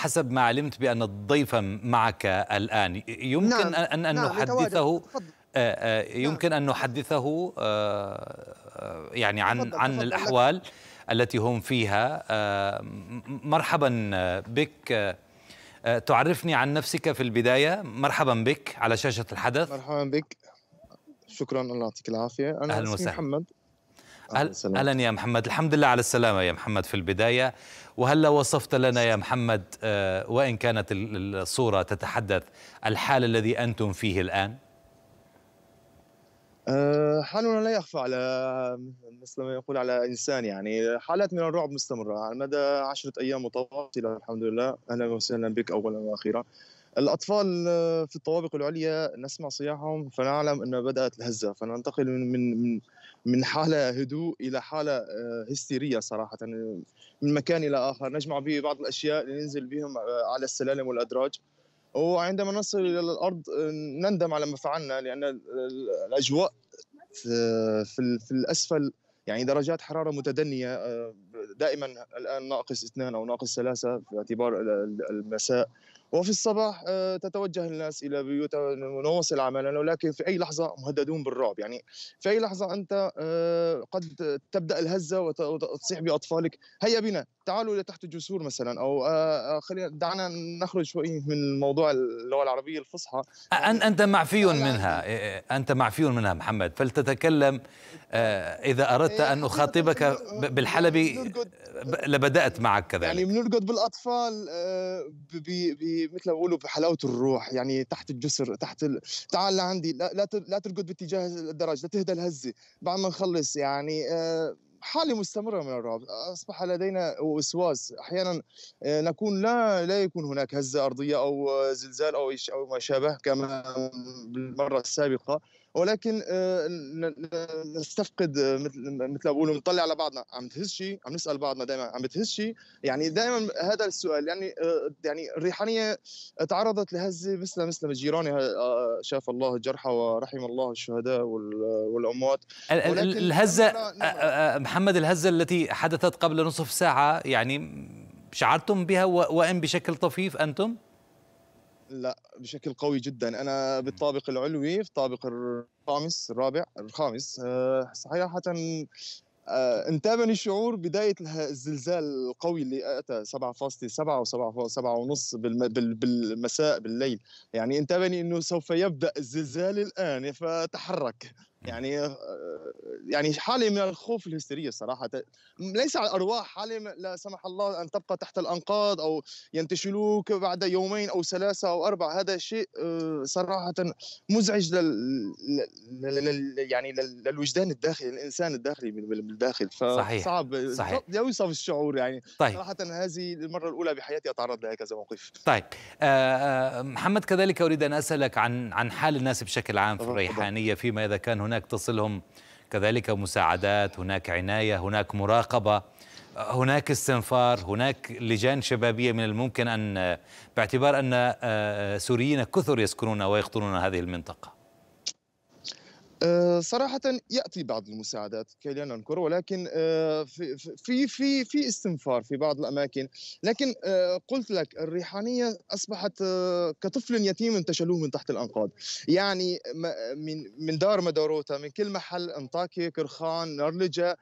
حسب ما علمت بأن الضيف معك الآن يمكن نعم أن, أن نعم نحدثه آه، آه، يمكن نعم أن نحدثه آه، يعني عن تفضل عن تفضل الأحوال لك. التي هم فيها مرحبا بك تعرفني عن نفسك في البداية مرحبا بك على شاشة الحدث مرحبا بك شكرا الله يعطيك العافية أنا أهلا وسهلا محمد أهلا يا محمد الحمد لله على السلامة يا محمد في البداية وهلا وصفت لنا يا محمد آه، وإن كانت الصورة تتحدث الحال الذي أنتم فيه الآن آه، حالنا لا يخفى على مثل ما يقول على انسان يعني حالات من الرعب مستمره على مدى عشرة ايام متواصله الحمد لله اهلا وسهلا بك اولا واخيرا أه الأطفال آه، في الطوابق العليا نسمع صياحهم فنعلم أن بدأت الهزة فننتقل من من من حالة هدوء إلى حالة آه، هستيرية صراحة آه، من مكان إلى آخر نجمع به بعض الأشياء لننزل بهم على السلالم والأدراج وعندما نصل إلى الأرض نندم على ما فعلنا لأن الأجواء في في الأسفل يعني درجات حرارة متدنية دائما الآن ناقص اثنان أو ناقص ثلاثة باعتبار المساء وفي الصباح آه، تتوجه الناس الى بيوتها ونواصل عملنا ولكن في اي لحظه مهددون بالرعب يعني في اي لحظه انت آه، قد تبدا الهزه وتصيح باطفالك هيا بنا تعالوا الى تحت الجسور مثلا او آه، خلينا دعنا نخرج شوي من موضوع اللغه العربيه الفصحى انت معفي منها انت معفي منها محمد فلتتكلم آه، إذا أردت إيه، أن أخاطبك بالحلبي لبدأت معك كذلك يعني بنرقد بالأطفال آه، مثل ما بيقولوا بحلاوة الروح يعني تحت الجسر تحت ال... تعال لعندي لا لا ترقد باتجاه الدرج لا تهدى الهزة بعد ما نخلص يعني آه، حالة مستمرة من الرعب أصبح لدينا وسواس أحيانا نكون لا لا يكون هناك هزة أرضية أو زلزال أو أو ما شابه كما بالمرة السابقة ولكن آه، نستفقد آه، مثل ما بقولوا نطلع على بعضنا عم تهز شيء عم نسال بعضنا دائما عم بتهز شيء يعني دائما هذا السؤال يعني آه، يعني الريحانيه تعرضت لهزه مثل مثل جيرانها شاف الله الجرحى ورحم الله الشهداء والاموات الهزه محمد الهزه التي حدثت قبل نصف ساعه يعني شعرتم بها وان بشكل طفيف انتم؟ لا بشكل قوي جدا انا بالطابق العلوي في الطابق الخامس الرابع الخامس آه، صحيحة آه، انتابني الشعور بدايه الزلزال القوي اللي اتى 7.7 و 7.7 بالمساء بالليل يعني انتابني انه سوف يبدا الزلزال الان فتحرك يعني آه، يعني حاله من الخوف الهستيريه صراحه ليس على الارواح حاله لا سمح الله ان تبقى تحت الانقاض او ينتشلوك بعد يومين او ثلاثه او اربع هذا شيء آه، صراحه مزعج لل, لل... يعني للوجدان الداخلي الانسان الداخلي بالداخل فصعب صحيح لا يوصف الشعور يعني طيب. صراحه هذه المره الاولى بحياتي اتعرض لهكذا موقف طيب آه،, آه محمد كذلك اريد ان اسالك عن عن حال الناس بشكل عام في الريحانيه فيما اذا كان هناك هناك تصلهم كذلك مساعدات هناك عناية هناك مراقبة هناك استنفار هناك لجان شبابية من الممكن أن باعتبار أن آه، آه، سوريين كثر يسكنون ويقطنون هذه المنطقة آه، صراحة يأتي بعض المساعدات كي لا ننكر ولكن آه، في في في استنفار في بعض الأماكن لكن آه، قلت لك الريحانية أصبحت كطفل يتيم انتشلوه من تحت الأنقاض يعني من من دار مداروتا من كل محل أنطاكي كرخان نرلجة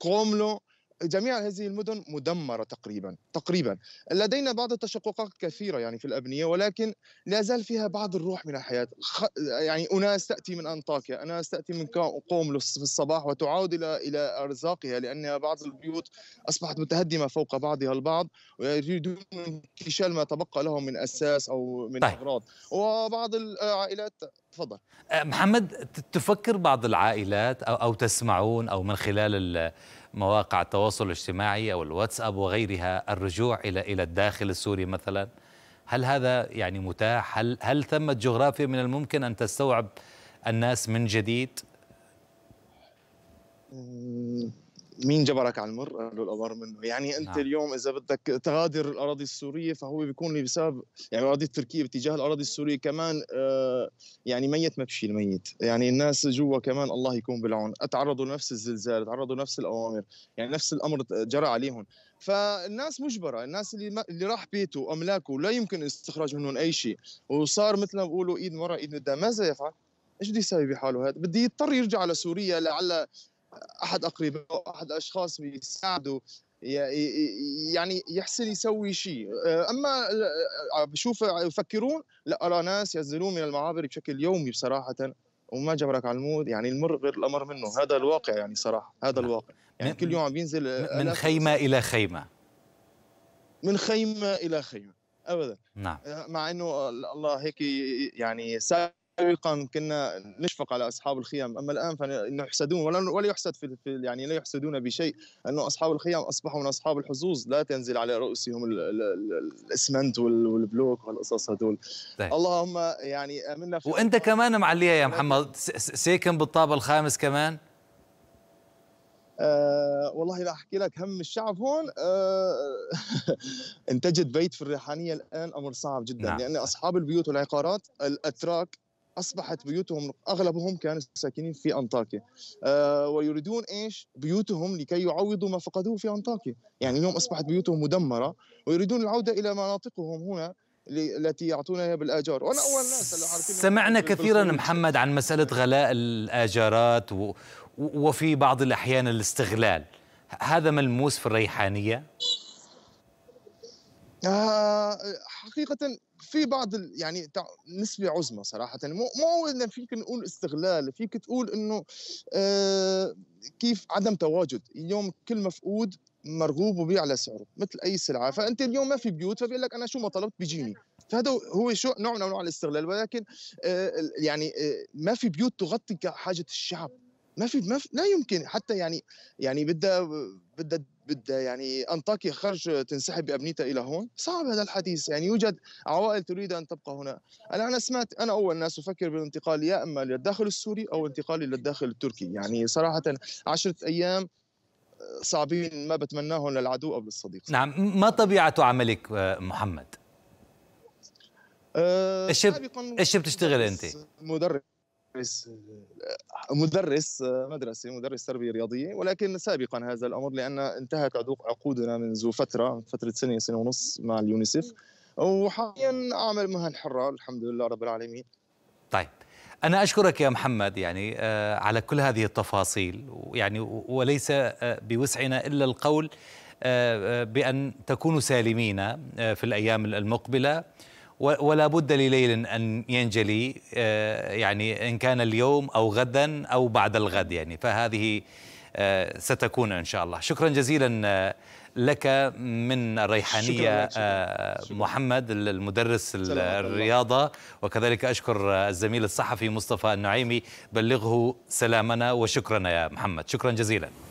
قوملو جميع هذه المدن مدمره تقريبا تقريبا لدينا بعض التشققات كثيره يعني في الابنيه ولكن لا زال فيها بعض الروح من الحياه خ... يعني اناس تاتي من انطاكيا اناس تاتي من قوم في الصباح وتعود الى الى ارزاقها لان بعض البيوت اصبحت متهدمه فوق بعضها البعض ويريدون انتشال ما تبقى لهم من اساس او من طيب. اغراض وبعض العائلات تفضل أه، محمد تفكر بعض العائلات أو, أو تسمعون أو من خلال مواقع التواصل الاجتماعي أو الواتساب وغيرها الرجوع إلى إلى الداخل السوري مثلا هل هذا يعني متاح هل هل ثمة جغرافيا من الممكن أن تستوعب الناس من جديد؟ أمم، مين جبرك على المر؟ قالوا الامر منه، يعني انت نعم. اليوم اذا بدك تغادر الاراضي السوريه فهو بيكون بسبب يعني الاراضي التركيه باتجاه الاراضي السوريه كمان آه، يعني ميت ما بشيل ميت، يعني الناس جوا كمان الله يكون بالعون، تعرضوا لنفس الزلزال، تعرضوا لنفس الاوامر، يعني نفس الامر جرى عليهم، فالناس مجبره، الناس اللي ما اللي راح بيته واملاكه لا يمكن استخراج منهم اي شيء، وصار مثل ما بيقولوا ايد ورا ايد قدام، ماذا يفعل؟ ايش بده يسوي بحاله هذا؟ بده يضطر يرجع على سوريا لعل احد اقربائه احد الاشخاص بيساعده يعني يحسن يسوي شيء آه، اما آه، آه، بشوف يفكرون لا ارى ناس ينزلون من المعابر بشكل يومي بصراحه وما جبرك على المود يعني المر غير الامر منه هذا الواقع يعني صراحه هذا نعم. الواقع يعني كل يوم عم بينزل من خيمه الى خيمه من خيمه الى خيمه ابدا نعم مع انه الله هيك يعني سأل سابقا كنا نشفق على اصحاب الخيام اما الان فنحسدون ولا ولا يحسد في يعني لا يحسدون بشيء انه اصحاب الخيام اصبحوا من اصحاب الحظوظ لا تنزل على رؤوسهم الاسمنت والبلوك والقصص هذول اللهم يعني امنا في وانت كمان معليه يا محمد ساكن بالطابق الخامس كمان أه والله لا احكي لك هم الشعب هون أه ان تجد بيت في الريحانيه الان امر صعب جدا نعم. لان اصحاب البيوت والعقارات الاتراك اصبحت بيوتهم اغلبهم كانوا ساكنين في انطاكيا أه ويريدون ايش بيوتهم لكي يعوضوا ما فقدوه في انطاكيا يعني اليوم اصبحت بيوتهم مدمره ويريدون العوده الى مناطقهم هنا التي يعطونها بالاجار وانا اول ناس اللي سمعنا كثيرا محمد عن مساله غلاء الاجارات و... وفي بعض الاحيان الاستغلال هذا ملموس في الريحانيه آه حقيقه في بعض يعني نسبه عظمى صراحه مو مو فيك نقول استغلال فيك تقول انه آه، كيف عدم تواجد اليوم كل مفقود مرغوب وبيع على سعره مثل اي سلعه فانت اليوم ما في بيوت فبيقول لك انا شو ما طلبت بيجيني فهذا هو شو نوع من انواع الاستغلال ولكن آه، يعني آه، ما في بيوت تغطي حاجه الشعب ما في ما في لا يمكن حتى يعني يعني بدها بدها بدها يعني انطاكيا خرج تنسحب بابنيتها الى هون صعب هذا الحديث يعني يوجد عوائل تريد ان تبقى هنا انا انا سمعت انا اول ناس افكر بالانتقال يا اما للداخل السوري او انتقالي للداخل التركي يعني صراحه عشرة ايام آه، صعبين ما بتمناهم للعدو او للصديق نعم ما طبيعه عملك آه، محمد آه، ايش أه بتشتغل انت مدرب مدرس مدرس مدرسي مدرس تربيه رياضيه ولكن سابقا هذا الامر لان انتهت عقودنا منذ فتره فتره سنه سنه ونص مع اليونيسف وحاليا اعمل مهن حره الحمد لله رب العالمين. طيب انا اشكرك يا محمد يعني آه، على كل هذه التفاصيل ويعني وليس آه، بوسعنا الا القول آه، بان تكونوا سالمين في الايام المقبله ولا بد لليل ان ينجلي آه، يعني ان كان اليوم او غدا او بعد الغد يعني فهذه آه، ستكون ان شاء الله شكرا جزيلا آه، لك من الريحانيه محمد المدرس الرياضه وكذلك اشكر الزميل الصحفي مصطفى النعيمي بلغه سلامنا وشكرنا يا محمد شكرا جزيلا